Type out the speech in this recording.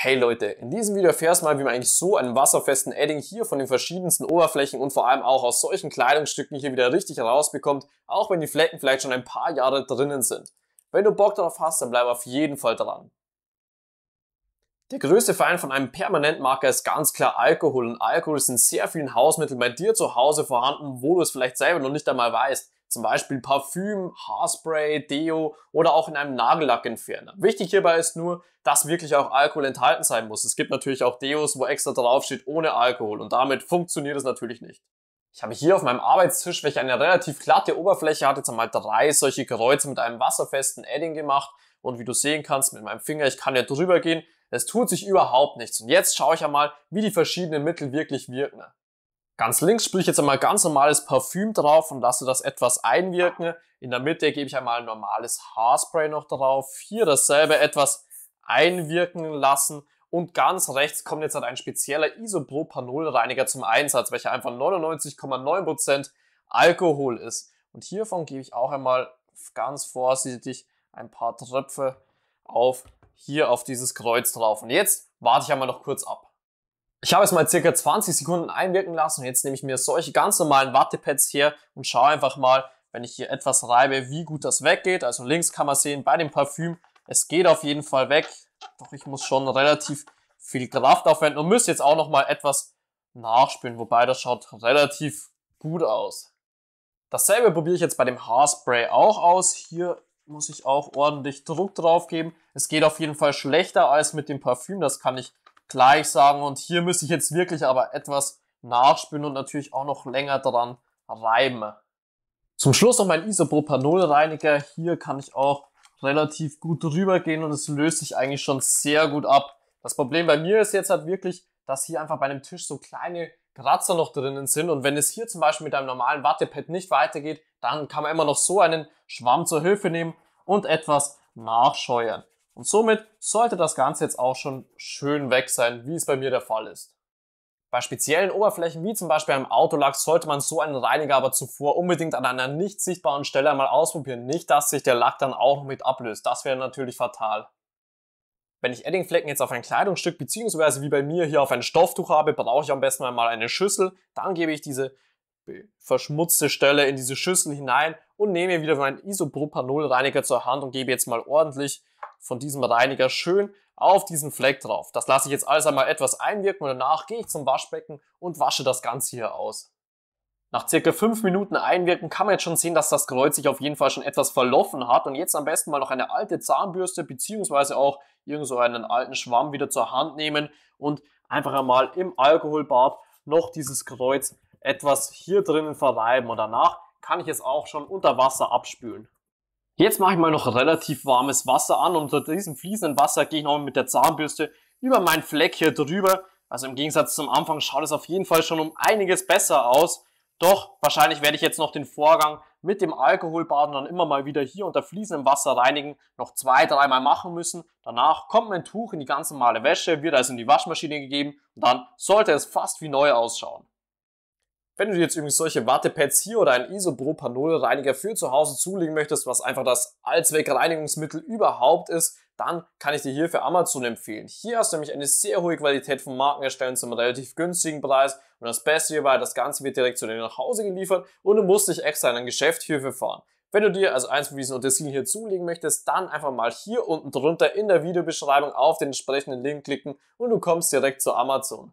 Hey Leute, in diesem Video erfährst du mal, wie man eigentlich so einen wasserfesten Edding hier von den verschiedensten Oberflächen und vor allem auch aus solchen Kleidungsstücken hier wieder richtig rausbekommt, auch wenn die Flecken vielleicht schon ein paar Jahre drinnen sind. Wenn du Bock darauf hast, dann bleib auf jeden Fall dran. Der größte Feind von einem Permanentmarker ist ganz klar Alkohol und Alkohol ist in sehr vielen Hausmitteln bei dir zu Hause vorhanden, wo du es vielleicht selber noch nicht einmal weißt. Zum Beispiel Parfüm, Haarspray, Deo oder auch in einem Nagellackentferner. Wichtig hierbei ist nur, dass wirklich auch Alkohol enthalten sein muss. Es gibt natürlich auch Deos, wo extra draufsteht ohne Alkohol und damit funktioniert es natürlich nicht. Ich habe hier auf meinem Arbeitstisch, welcher eine relativ glatte Oberfläche hat, jetzt einmal drei solche Kreuze mit einem wasserfesten Edding gemacht. Und wie du sehen kannst mit meinem Finger, ich kann ja drüber gehen, es tut sich überhaupt nichts. Und jetzt schaue ich einmal, wie die verschiedenen Mittel wirklich wirken. Ganz links sprühe ich jetzt einmal ganz normales Parfüm drauf und lasse das etwas einwirken. In der Mitte gebe ich einmal ein normales Haarspray noch drauf. Hier dasselbe etwas einwirken lassen. Und ganz rechts kommt jetzt ein spezieller Isopropanol-Reiniger zum Einsatz, welcher einfach 99,9% Alkohol ist. Und hiervon gebe ich auch einmal ganz vorsichtig ein paar Tröpfe auf hier auf dieses Kreuz drauf. Und jetzt warte ich einmal noch kurz ab. Ich habe es mal circa 20 Sekunden einwirken lassen und jetzt nehme ich mir solche ganz normalen Wattepads hier und schaue einfach mal, wenn ich hier etwas reibe, wie gut das weggeht. Also links kann man sehen, bei dem Parfüm, es geht auf jeden Fall weg. Doch ich muss schon relativ viel Kraft aufwenden und müsste jetzt auch nochmal etwas nachspülen, wobei das schaut relativ gut aus. Dasselbe probiere ich jetzt bei dem Haarspray auch aus. Hier muss ich auch ordentlich Druck drauf geben. Es geht auf jeden Fall schlechter als mit dem Parfüm, das kann ich gleich sagen. Und hier müsste ich jetzt wirklich aber etwas nachspülen und natürlich auch noch länger dran reiben. Zum Schluss noch mein Isopropanolreiniger. Hier kann ich auch relativ gut drüber gehen und es löst sich eigentlich schon sehr gut ab. Das Problem bei mir ist jetzt halt wirklich, dass hier einfach bei einem Tisch so kleine Kratzer noch drinnen sind und wenn es hier zum Beispiel mit einem normalen Wattepad nicht weitergeht, dann kann man immer noch so einen Schwamm zur Hilfe nehmen und etwas nachscheuern. Und somit sollte das Ganze jetzt auch schon schön weg sein, wie es bei mir der Fall ist. Bei speziellen Oberflächen wie zum Beispiel einem Autolack sollte man so einen Reiniger aber zuvor unbedingt an einer nicht sichtbaren Stelle einmal ausprobieren. Nicht, dass sich der Lack dann auch noch mit ablöst. Das wäre natürlich fatal. Wenn ich Eddingflecken jetzt auf ein Kleidungsstück beziehungsweise wie bei mir hier auf ein Stofftuch habe, brauche ich am besten einmal eine Schüssel. Dann gebe ich diese verschmutzte Stelle in diese Schüssel hinein und nehme wieder meinen Isopropanol-Reiniger zur Hand und gebe jetzt mal ordentlich von diesem Reiniger schön auf diesen Fleck drauf. Das lasse ich jetzt alles einmal etwas einwirken und danach gehe ich zum Waschbecken und wasche das Ganze hier aus. Nach circa fünf Minuten Einwirken kann man jetzt schon sehen, dass das Kreuz sich auf jeden Fall schon etwas verlaufen hat und jetzt am besten mal noch eine alte Zahnbürste beziehungsweise auch irgend so einen alten Schwamm wieder zur Hand nehmen und einfach einmal im Alkoholbad noch dieses Kreuz etwas hier drinnen verreiben und danach kann ich es auch schon unter Wasser abspülen. Jetzt mache ich mal noch relativ warmes Wasser an und unter diesem fließenden Wasser gehe ich nochmal mit der Zahnbürste über meinen Fleck hier drüber. Also im Gegensatz zum Anfang schaut es auf jeden Fall schon um einiges besser aus. Doch wahrscheinlich werde ich jetzt noch den Vorgang mit dem Alkoholbaden dann immer mal wieder hier unter fließendem Wasser reinigen, noch zwei, dreimal machen müssen. Danach kommt mein Tuch in die ganz normale Wäsche, wird also in die Waschmaschine gegeben und dann sollte es fast wie neu ausschauen. Wenn du dir jetzt übrigens solche Wattepads hier oder einen Isopropanol-Reiniger für zu Hause zulegen möchtest, was einfach das Allzweckreinigungsmittel überhaupt ist, dann kann ich dir hier für Amazon empfehlen. Hier hast du nämlich eine sehr hohe Qualität von Markenherstellern zum relativ günstigen Preis und das Beste hierbei, das Ganze wird direkt zu dir nach Hause geliefert und du musst dich extra in ein Geschäft hierfür fahren. Wenn du dir also eins von diesen Utensilien hier zulegen möchtest, dann einfach mal hier unten drunter in der Videobeschreibung auf den entsprechenden Link klicken und du kommst direkt zu Amazon.